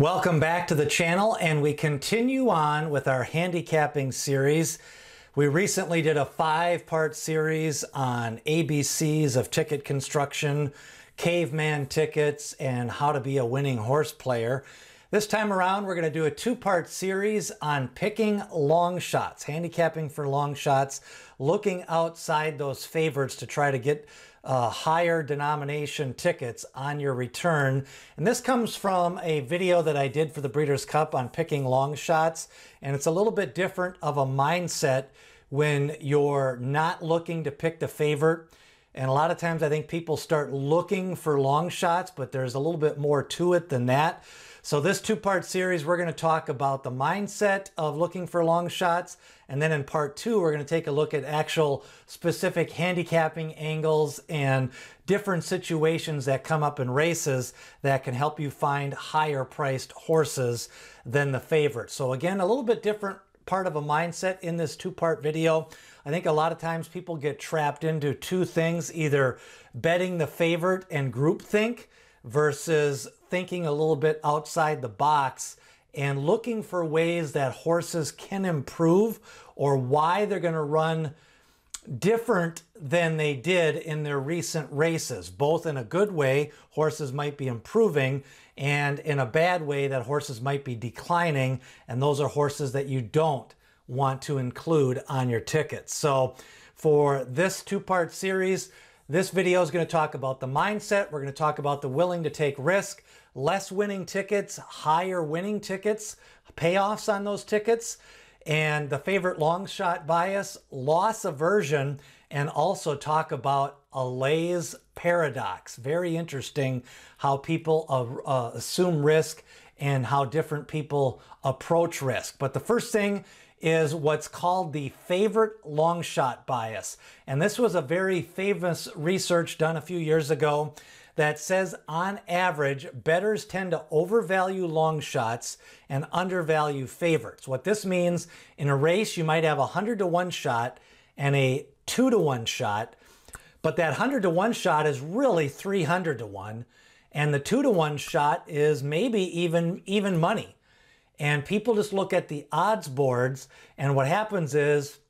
Welcome back to the channel and we continue on with our handicapping series. We recently did a five part series on ABCs of ticket construction, caveman tickets, and how to be a winning horse player. This time around, we're going to do a two-part series on picking long shots, handicapping for long shots, looking outside those favorites to try to get uh, higher denomination tickets on your return. And this comes from a video that I did for the Breeders' Cup on picking long shots. And it's a little bit different of a mindset when you're not looking to pick the favorite and a lot of times I think people start looking for long shots, but there's a little bit more to it than that. So this two-part series, we're going to talk about the mindset of looking for long shots. And then in part two, we're going to take a look at actual specific handicapping angles and different situations that come up in races that can help you find higher priced horses than the favorite. So again, a little bit different part of a mindset in this two part video. I think a lot of times people get trapped into two things either betting the favorite and groupthink versus thinking a little bit outside the box and looking for ways that horses can improve or why they're going to run different than they did in their recent races, both in a good way, horses might be improving, and in a bad way, that horses might be declining. And those are horses that you don't want to include on your ticket. So for this two part series, this video is going to talk about the mindset. We're going to talk about the willing to take risk, less winning tickets, higher winning tickets, payoffs on those tickets. And the favorite long shot bias, loss aversion, and also talk about lay's paradox. Very interesting how people uh, uh, assume risk and how different people approach risk. But the first thing is what's called the favorite long shot bias. And this was a very famous research done a few years ago that says on average, bettors tend to overvalue long shots and undervalue favorites. What this means in a race, you might have a 100 to 1 shot and a 2 to 1 shot, but that 100 to 1 shot is really 300 to 1, and the 2 to 1 shot is maybe even even money. And people just look at the odds boards, and what happens is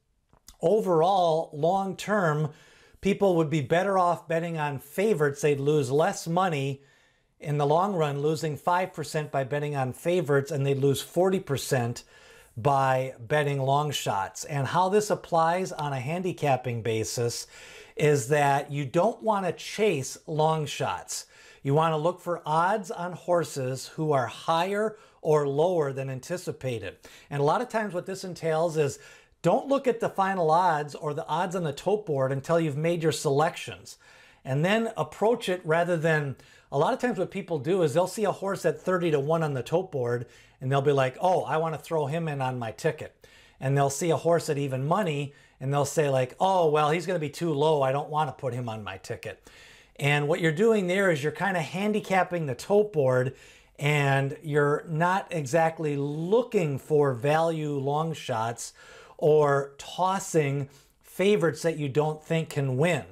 overall, long term, people would be better off betting on favorites. They'd lose less money in the long run, losing 5% by betting on favorites, and they'd lose 40% by betting long shots. And how this applies on a handicapping basis is that you don't want to chase long shots. You want to look for odds on horses who are higher or lower than anticipated. And a lot of times, what this entails is don't look at the final odds or the odds on the tote board until you've made your selections and then approach it rather than a lot of times what people do is they'll see a horse at 30 to 1 on the tote board and they'll be like, "Oh, I want to throw him in on my ticket." And they'll see a horse at even money and they'll say like, "Oh, well, he's going to be too low. I don't want to put him on my ticket." And what you're doing there is you're kind of handicapping the tote board and you're not exactly looking for value long shots or tossing favorites that you don't think can win.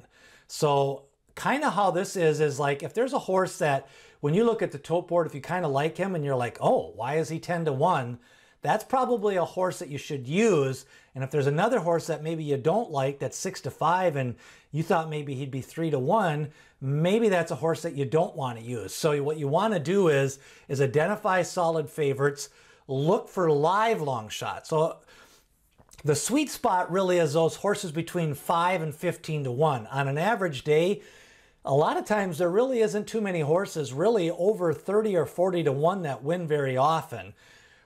So kind of how this is is like if there's a horse that when you look at the tote board, if you kind of like him and you're like, oh, why is he 10 to 1? That's probably a horse that you should use. And if there's another horse that maybe you don't like that's 6 to 5 and you thought maybe he'd be 3 to 1, maybe that's a horse that you don't want to use. So what you want to do is is identify solid favorites, look for live long shots. So the sweet spot really is those horses between 5 and 15 to 1. On an average day, a lot of times there really isn't too many horses really over 30 or 40 to 1 that win very often.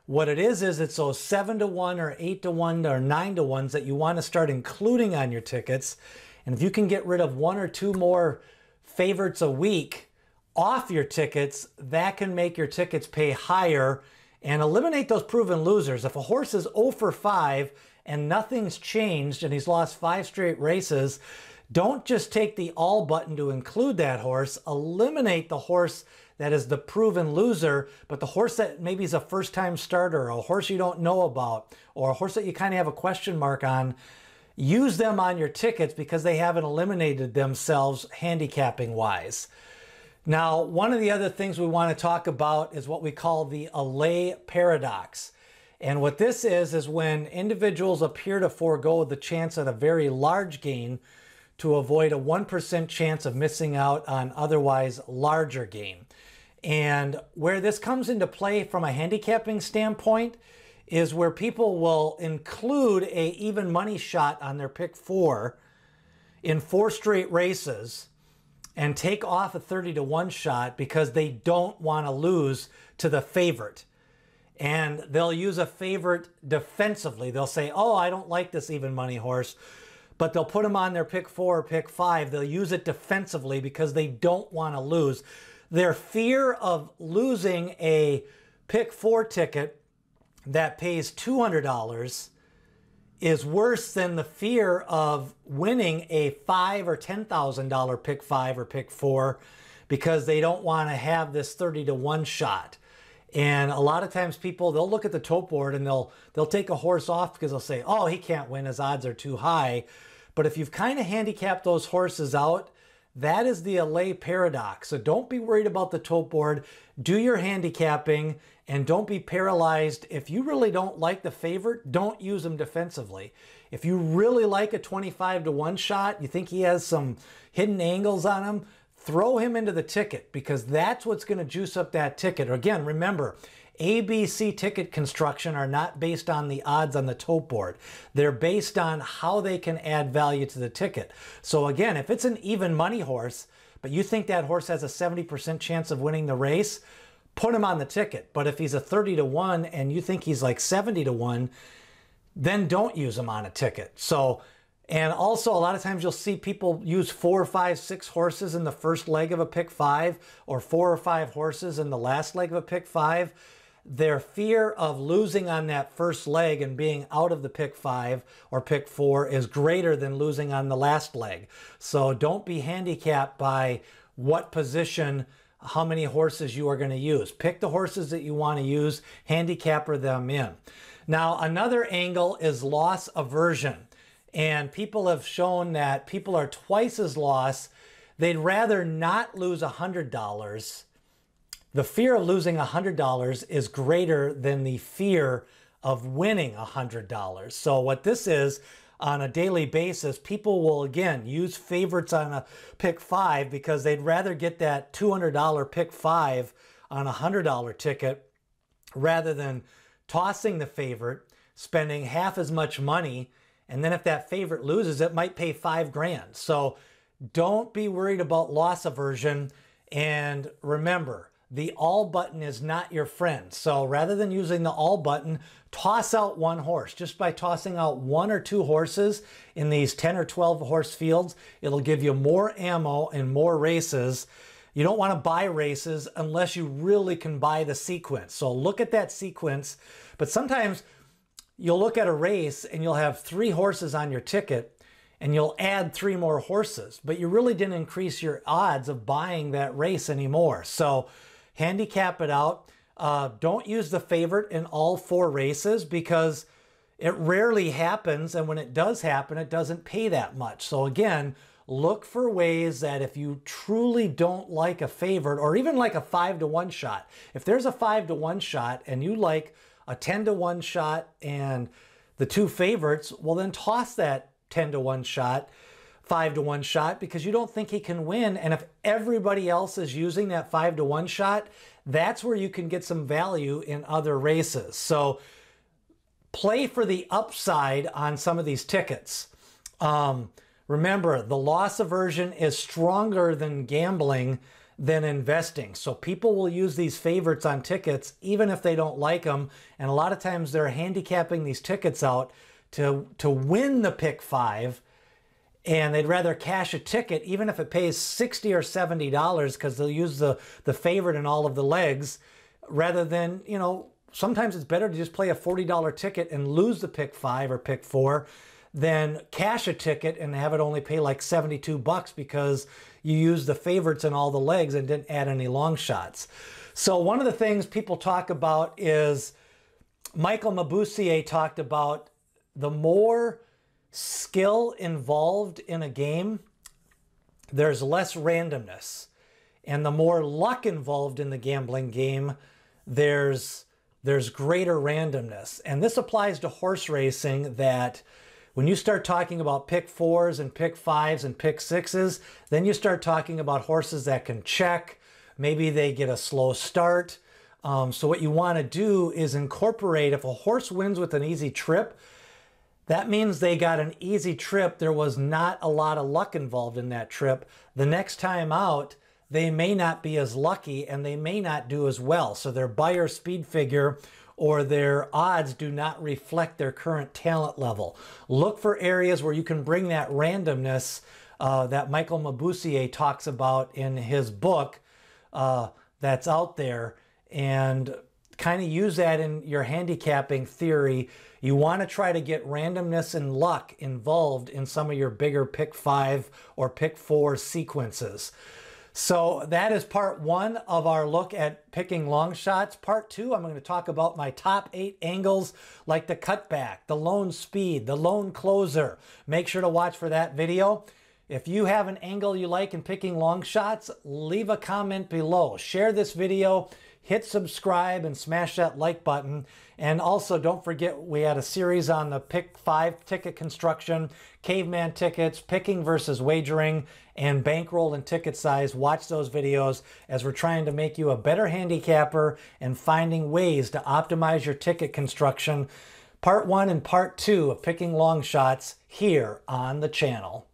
What it is is it's those 7 to 1 or 8 to 1 or 9 to 1s that you want to start including on your tickets. And if you can get rid of one or two more favorites a week off your tickets, that can make your tickets pay higher and eliminate those proven losers. If a horse is 0 for 5, and nothing's changed and he's lost five straight races, don't just take the all button to include that horse. Eliminate the horse that is the proven loser, but the horse that maybe is a first time starter, a horse you don't know about, or a horse that you kind of have a question mark on. Use them on your tickets because they haven't eliminated themselves handicapping wise. Now, one of the other things we want to talk about is what we call the Allay paradox. And what this is, is when individuals appear to forego the chance at a very large gain to avoid a 1% chance of missing out on otherwise larger gain. And where this comes into play from a handicapping standpoint is where people will include a even money shot on their pick four in four straight races and take off a 30 to 1 shot because they don't want to lose to the favorite and they'll use a favorite defensively. They'll say, oh, I don't like this even money horse, but they'll put them on their pick four or pick five. They'll use it defensively because they don't want to lose. Their fear of losing a pick four ticket that pays $200 is worse than the fear of winning a five or $10,000 pick five or pick four because they don't want to have this 30 to one shot. And a lot of times people they'll look at the tote board and they'll they'll take a horse off because they'll say, "Oh, he can't win. His odds are too high." But if you've kind of handicapped those horses out, that is the LA paradox. So don't be worried about the tote board. Do your handicapping and don't be paralyzed. If you really don't like the favorite, don't use them defensively. If you really like a 25 to 1 shot, you think he has some hidden angles on him, throw him into the ticket because that's what's going to juice up that ticket. Again, remember, ABC ticket construction are not based on the odds on the tote board. They're based on how they can add value to the ticket. So again, if it's an even money horse, but you think that horse has a 70% chance of winning the race, put him on the ticket. But if he's a 30 to 1 and you think he's like 70 to 1, then don't use him on a ticket. So and also, a lot of times you'll see people use four, five, six horses in the first leg of a pick five, or four or five horses in the last leg of a pick five. Their fear of losing on that first leg and being out of the pick five or pick four is greater than losing on the last leg. So don't be handicapped by what position how many horses you are going to use. Pick the horses that you want to use, handicapper them in. Now, another angle is loss aversion. And people have shown that people are twice as lost. They'd rather not lose $100. The fear of losing $100 is greater than the fear of winning $100. So, what this is, on a daily basis, people will again use favorites on a pick five because they'd rather get that $200 pick five on a $100 ticket rather than tossing the favorite, spending half as much money, and then if that favorite loses, it might pay five grand. So don't be worried about loss aversion. And remember, the all button is not your friend. So rather than using the all button, toss out one horse. Just by tossing out one or two horses in these 10 or 12 horse fields, it'll give you more ammo and more races. You don't want to buy races unless you really can buy the sequence. So look at that sequence. But sometimes you'll look at a race and you'll have three horses on your ticket and you'll add three more horses, but you really didn't increase your odds of buying that race anymore. So handicap it out. Uh, don't use the favorite in all four races because it rarely happens. And when it does happen, it doesn't pay that much. So again, look for ways that if you truly don't like a favorite or even like a five to one shot, if there's a five to one shot and you like a 10 to 1 shot and the two favorites, well, then toss that 10 to 1 shot, 5 to 1 shot, because you don't think he can win. And if everybody else is using that 5 to 1 shot, that's where you can get some value in other races. So play for the upside on some of these tickets. Um, remember, the loss aversion is stronger than gambling than investing. So people will use these favorites on tickets even if they don't like them. And a lot of times they're handicapping these tickets out to, to win the pick five. And they'd rather cash a ticket even if it pays 60 or $70 because they'll use the, the favorite in all of the legs rather than, you know, sometimes it's better to just play a $40 ticket and lose the pick five or pick four than cash a ticket and have it only pay like 72 bucks because you used the favorites and all the legs and didn't add any long shots. So one of the things people talk about is Michael Mabusier talked about the more skill involved in a game, there's less randomness. And the more luck involved in the gambling game, there's there's greater randomness. And this applies to horse racing that when you start talking about pick fours and pick fives and pick sixes, then you start talking about horses that can check. Maybe they get a slow start. Um, so what you want to do is incorporate, if a horse wins with an easy trip, that means they got an easy trip. There was not a lot of luck involved in that trip. The next time out, they may not be as lucky and they may not do as well. So their buyer speed figure or their odds do not reflect their current talent level. Look for areas where you can bring that randomness uh, that Michael Mabusier talks about in his book uh, that's out there and kind of use that in your handicapping theory. You want to try to get randomness and luck involved in some of your bigger pick five or pick four sequences. So that is part one of our look at picking long shots. Part two, I'm going to talk about my top eight angles like the cutback, the lone speed, the lone closer. Make sure to watch for that video. If you have an angle you like in picking long shots, leave a comment below. Share this video hit subscribe and smash that like button. And also, don't forget, we had a series on the pick five ticket construction, caveman tickets, picking versus wagering, and bankroll and ticket size. Watch those videos as we're trying to make you a better handicapper and finding ways to optimize your ticket construction. Part one and part two of picking long shots here on the channel.